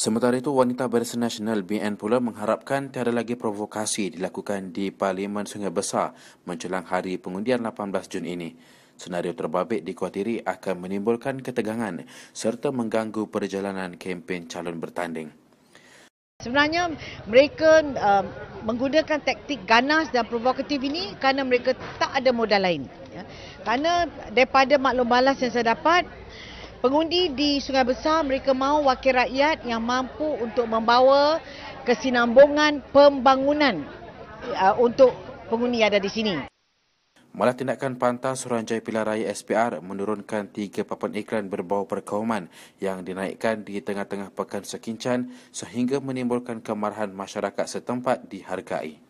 Sementara itu, Wanita Barisan Nasional BN pula mengharapkan tiada lagi provokasi dilakukan di Parlimen Sungai Besar menjelang hari pengundian 18 Jun ini. Senario terbabit dikhawatiri akan menimbulkan ketegangan serta mengganggu perjalanan kempen calon bertanding. Sebenarnya mereka uh, menggunakan taktik ganas dan provokatif ini kerana mereka tak ada modal lain. Ya. Kerana daripada maklum balas yang saya dapat, Pengundi di Sungai Besar mereka mahu wakil rakyat yang mampu untuk membawa kesinambungan pembangunan uh, untuk pengundi ada di sini. Malah tindakan pantas Suruhanjaya pilar Raya SPR menurunkan tiga papan iklan berbau perkauman yang dinaikkan di tengah-tengah pekan sekincan sehingga menimbulkan kemarahan masyarakat setempat dihargai.